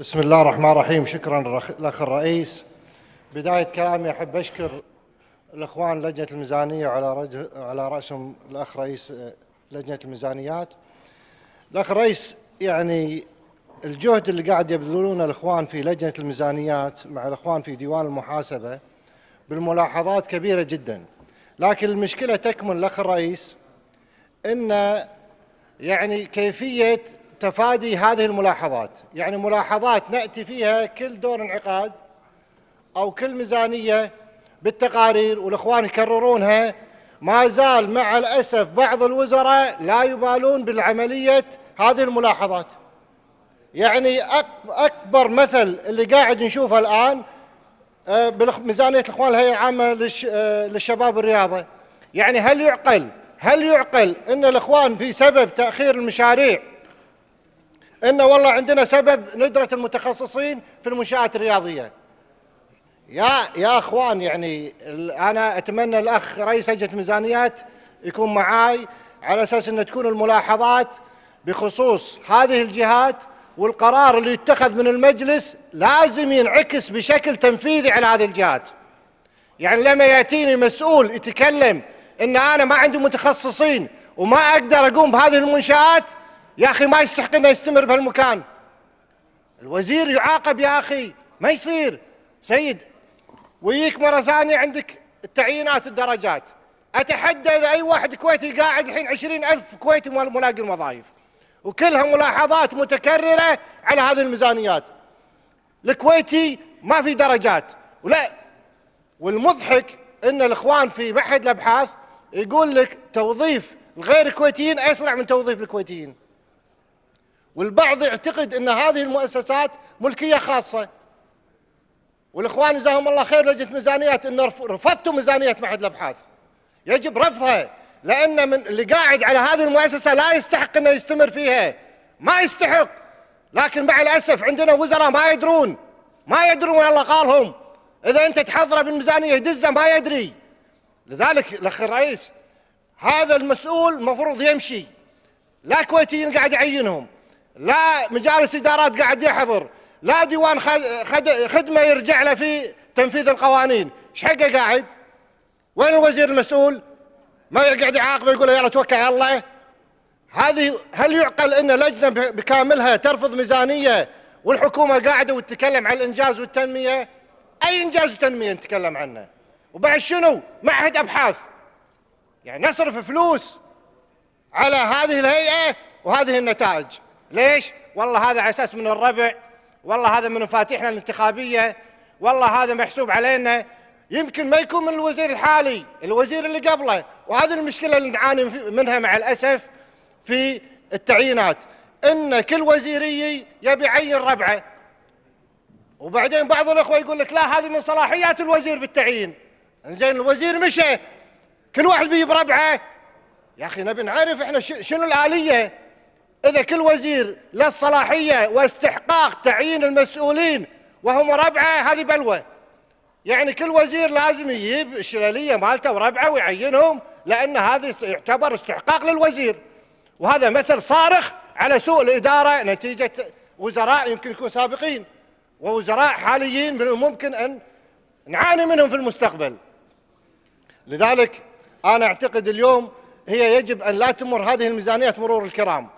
بسم الله الرحمن الرحيم شكرا لأخ الرئيس بداية كلامي أحب أشكر الإخوان لجنة الميزانية على على رأسهم الأخ رئيس آه، لجنة الميزانيات الأخ رئيس يعني الجهد اللي قاعد يبذلونه الإخوان في لجنة الميزانيات مع الإخوان في ديوان المحاسبة بالملاحظات كبيرة جدا لكن المشكلة تكمن الأخ الرئيس أن يعني كيفية تفادي هذه الملاحظات يعني ملاحظات نأتي فيها كل دور انعقاد أو كل ميزانية بالتقارير والإخوان يكررونها ما زال مع الأسف بعض الوزراء لا يبالون بالعملية هذه الملاحظات يعني أكبر مثل اللي قاعد نشوفه الآن آه، بميزانية الإخوان الهيئة العامة آه، للشباب الرياضة يعني هل يعقل هل يعقل أن الإخوان في سبب تأخير المشاريع ان والله عندنا سبب ندره المتخصصين في المنشات الرياضيه يا يا اخوان يعني انا اتمنى الاخ رئيس لجنه الميزانيات يكون معاي على اساس ان تكون الملاحظات بخصوص هذه الجهات والقرار اللي يتخذ من المجلس لازم ينعكس بشكل تنفيذي على هذه الجهات. يعني لما ياتيني مسؤول يتكلم ان انا ما عندي متخصصين وما اقدر اقوم بهذه المنشات يا أخي ما يستحق أنه يستمر بهالمكان الوزير يعاقب يا أخي ما يصير سيد ويك مرة ثانية عندك التعيينات الدرجات أتحدى إذا أي واحد كويتي قاعد الحين عشرين ألف كويتي ملاقي الوظائف وكلها ملاحظات متكررة على هذه الميزانيات الكويتي ما في درجات ولا والمضحك ان الاخوان في معهد الابحاث يقول لك توظيف الغير كويتيين اسرع من توظيف الكويتيين والبعض يعتقد ان هذه المؤسسات ملكيه خاصه والاخوان جزاهم الله خير لجنه ميزانيات ان رفضتوا ميزانيه معهد الابحاث يجب رفضها لان من اللي قاعد على هذه المؤسسه لا يستحق انه يستمر فيها ما يستحق لكن مع الاسف عندنا وزراء ما يدرون ما يدرون وين الله قالهم اذا انت تحضره بالميزانيه دزه ما يدري لذلك الاخ الرئيس هذا المسؤول المفروض يمشي لا كويتيين قاعد يعينهم لا مجالس إدارات قاعد يحضر لا ديوان خدمة يرجع له في تنفيذ القوانين ايش حقه قاعد وين الوزير المسؤول ما يقعد يعاقبه يقول يلا توكل على الله هذه هل يعقل ان لجنه بكاملها ترفض ميزانيه والحكومه قاعده وتتكلم عن الانجاز والتنميه اي انجاز وتنميه نتكلم عنه وبعد شنو معهد ابحاث يعني نصرف فلوس على هذه الهيئه وهذه النتائج ليش؟ والله هذا على اساس من الربع والله هذا من مفاتيحنا الانتخابيه والله هذا محسوب علينا يمكن ما يكون من الوزير الحالي الوزير اللي قبله وهذه المشكله اللي نعاني منها مع الاسف في التعيينات ان كل وزيري يبي يعين ربعه وبعدين بعض الاخوه يقول لك لا هذه من صلاحيات الوزير بالتعيين زين الوزير مشى كل واحد بيجيب ربعه يا اخي نبي نعرف احنا شنو الاليه إذا كل وزير له الصلاحية واستحقاق تعيين المسؤولين وهم ربعه هذه بلوى يعني كل وزير لازم يجيب الشلالية مالته وربعه ويعينهم لأن هذا يعتبر استحقاق للوزير وهذا مثل صارخ على سوء الإدارة نتيجة وزراء يمكن يكون سابقين ووزراء حاليين من الممكن أن نعاني منهم في المستقبل لذلك أنا أعتقد اليوم هي يجب أن لا تمر هذه الميزانية مرور الكرام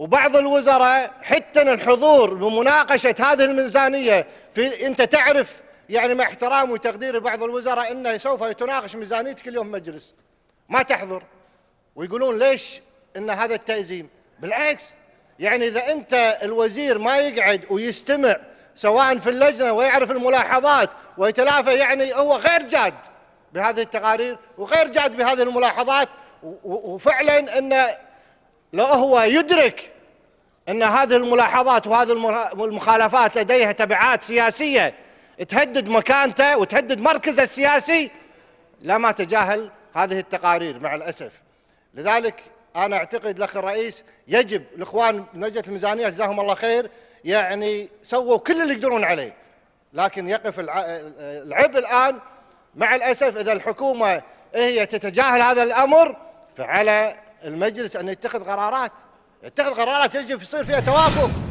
وبعض الوزراء حتى الحضور بمناقشة هذه الميزانية في أنت تعرف يعني مع احترامي وتقديري بعض الوزراء أنه سوف يتناقش ميزانيتك اليوم مجلس ما تحضر ويقولون ليش أن هذا التأزيم بالعكس يعني إذا أنت الوزير ما يقعد ويستمع سواء في اللجنة ويعرف الملاحظات ويتلافى يعني هو غير جاد بهذه التقارير وغير جاد بهذه الملاحظات وفعلا أن لو هو يدرك أن هذه الملاحظات وهذه المخالفات لديها تبعات سياسية تهدد مكانته وتهدد مركزه السياسي لا ما تجاهل هذه التقارير مع الأسف لذلك أنا أعتقد الأخ الرئيس يجب الإخوان لجنة الميزانية جزاهم الله خير يعني سووا كل اللي يقدرون عليه لكن يقف العبء الآن مع الأسف إذا الحكومة هي تتجاهل هذا الأمر فعلى المجلس أن يتخذ قرارات يتخذ قرارات يجب يصير فيها توافق